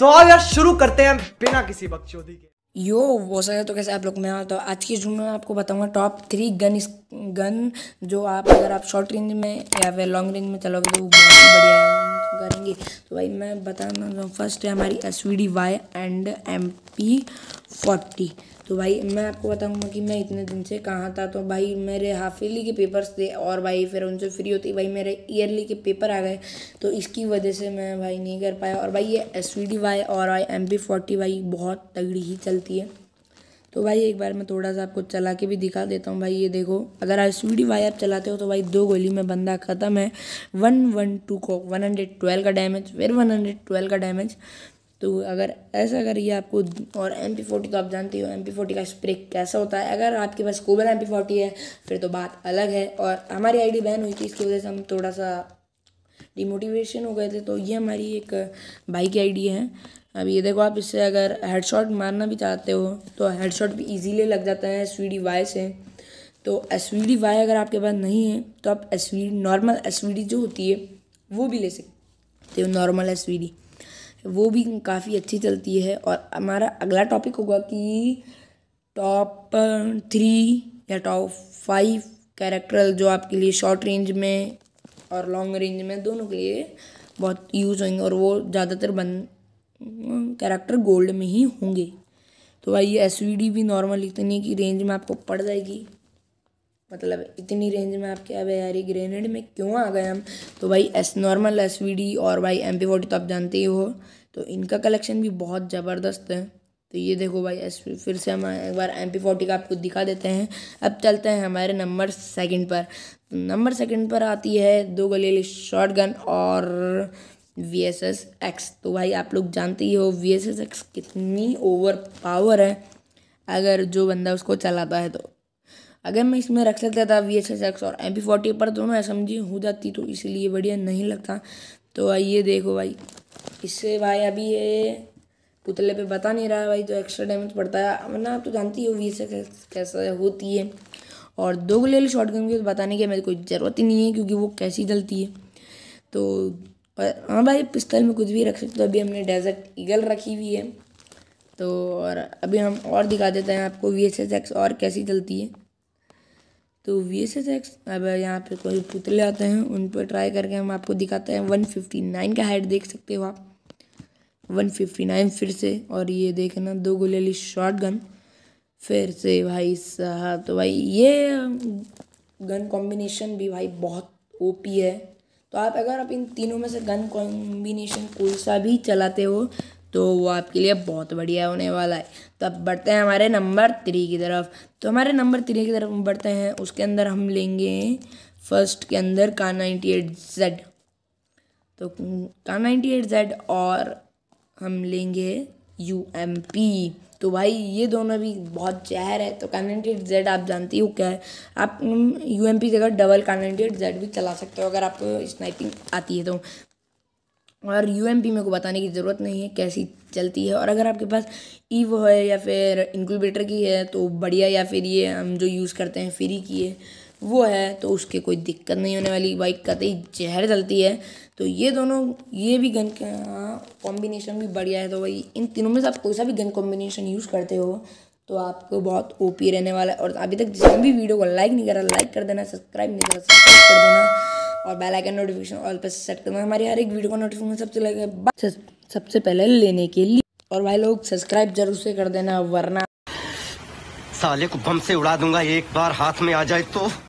तो आओ यार शुरू करते हैं बिना किसी बकचोदी के यो वो सर तो कैसे आप लोग मैं तो आज की जूम में आपको बताऊंगा टॉप थ्री गन गन जो आप अगर आप शॉर्ट रेंज में या फिर लॉन्ग रेंज में चलोगे तो वो बहुत ही बढ़िया है करेंगे तो भाई मैं बताना चाहूँ फर्स्ट है हमारी S V D Y and M P forty तो भाई मैं आपको बताऊंगा कि मैं इतने दिन से कहाँ था तो भाई मेरे हाफ ईयरली के पेपर्स थे और भाई फिर उनसे फ्री होती भाई मेरे ईयरली के पेपर आ गए तो इसकी वजह से मैं भाई नहीं कर पाया और भाई ये एस वी डी वाई और आई एम पी फोर्टी भाई बहुत तगड़ी ही चलती है तो भाई एक बार मैं थोड़ा सा आपको चला के भी दिखा देता हूँ भाई ये देखो अगर आप स्वीडी वाई आप चलाते हो तो भाई दो गोली में बंदा ख़त्म है वन वन टू को वन हंड्रेड ट्वेल्व का डैमेज फिर वन हंड्रेड ट्वेल्व का डैमेज तो अगर ऐसा करिए आपको और एम पी फोर्टी तो आप जानते हो एम पी फोर्टी का स्प्रे कैसा होता है अगर आपके पास कोबर एम पी फोर्टी है फिर तो बात अलग है और हमारी आई डी बैन हुई थी इसकी वजह से हम थोड़ा सा डिमोटिवेशन हो गए थे तो ये हमारी एक बाइक आइडिया है अब ये देखो आप इससे अगर हेडशॉट मारना भी चाहते हो तो हेडशॉट भी इजीली लग जाता है एस वाई से तो एस वाई अगर आपके पास नहीं है तो आप एस नॉर्मल एस जो होती है वो भी ले सकते हो नॉर्मल एस वो भी काफ़ी अच्छी चलती है और हमारा अगला टॉपिक होगा कि टॉप थ्री या टॉप फाइव कैरेक्टर जो आपके लिए शॉर्ट रेंज में और लॉन्ग रेंज में दोनों के लिए बहुत यूज़ होंगे और वो ज़्यादातर बन कैरेक्टर गोल्ड में ही होंगे तो भाई ये एस भी नॉर्मल इतनी की रेंज में आपको पड़ जाएगी मतलब इतनी रेंज में आपके अब यार ये ग्रेनेड में क्यों आ गए हम तो भाई एस नॉर्मल एस और भाई एम पी फोर्टी तो आप जानते ही हो तो इनका कलेक्शन भी बहुत ज़बरदस्त है तो ये देखो भाई एस फिर से हम एक बार एम पी फोर्टी का आपको दिखा देते हैं अब चलते हैं हमारे नंबर सेकंड पर नंबर सेकंड पर आती है दो गली शॉर्ट गन और वी एस एस एक्स तो भाई आप लोग जानते ही हो वी एस एस एक्स कितनी ओवर पावर है अगर जो बंदा उसको चलाता है तो अगर मैं इसमें रख सकता था वी एस एस एक्स और एम पी फोर्टी पर दोनों तो एस एम जी हो जाती तो इसलिए बढ़िया नहीं लगता तो आइए देखो भाई इससे भाई अभी ये पुतले पे बता नहीं रहा है भाई तो एक्स्ट्रा डैमेज पड़ता है वरना आप तो जानती हो वी से कैसा होती है और दो वाली शॉर्ट गन की तो बताने की मेरी कोई ज़रूरत ही नहीं है क्योंकि वो कैसी चलती है तो हाँ भाई पिस्तल में कुछ भी रख सकते हो अभी हमने डेजर्ट ईगल रखी हुई है तो और अभी हम और दिखा देते हैं आपको वी एस एस एक्स और कैसी चलती है तो वी एस एस एक्स अब यहाँ पे कोई पुतले आते हैं उन पर ट्राई करके हम आपको दिखाते हैं वन फिफ्टी नाइन का हाइट देख सकते हो आप वन फिफ्टी नाइन फिर से और ये देखना दो गोलेली शॉर्ट गन फिर से भाई साहब तो भाई ये गन कॉम्बिनेशन भी भाई बहुत ओपी है तो आप अगर आप इन तीनों में से गन कॉम्बिनेशन कोई सा भी चलाते हो तो वो आपके लिए बहुत बढ़िया होने वाला है तो अब बढ़ते हैं हमारे नंबर थ्री की तरफ तो हमारे नंबर थ्री की तरफ बढ़ते हैं उसके अंदर हम लेंगे फर्स्ट के अंदर का नाइन्टी एट जेड तो का नाइन्टी एट जेड और हम लेंगे यू एम पी तो भाई ये दोनों भी बहुत जहर है तो कानेटेड जेड आप जानती हो क्या है आप यू एम पी जगह डबल कानेटेड जेड भी चला सकते हो अगर आपको स्नाइपिंग आती है तो और यू एम पी मेरे को बताने की ज़रूरत नहीं है कैसी चलती है और अगर आपके पास वो है या फिर इंक्यूबेटर की है तो बढ़िया या फिर ये हम जो यूज़ करते हैं फ्री की है वो है तो उसके कोई दिक्कत नहीं होने वाली बाइक का तो जहर चलती है तो ये दोनों ये भी गन कॉम्बिनेशन हाँ, भी बढ़िया है तो भाई इन तीनों में से आप कोई सा भी गन कॉम्बिनेशन यूज़ करते हो तो आपको बहुत ओपी रहने वाला है और अभी तक जिसने भी वीडियो को लाइक नहीं करा लाइक कर देना सब्सक्राइब नहीं करा सब्सक्राइब कर देना और बेल आइकन नोटिफिकेशन ऑल पर सेट करना हमारी हर एक वीडियो का नोटिफिकेशन सबसे लगे सबसे पहले लेने के लिए और भाई लोग सब्सक्राइब जरूर से कर देना वरना साले को बम से उड़ा दूंगा एक बार हाथ में आ जाए तो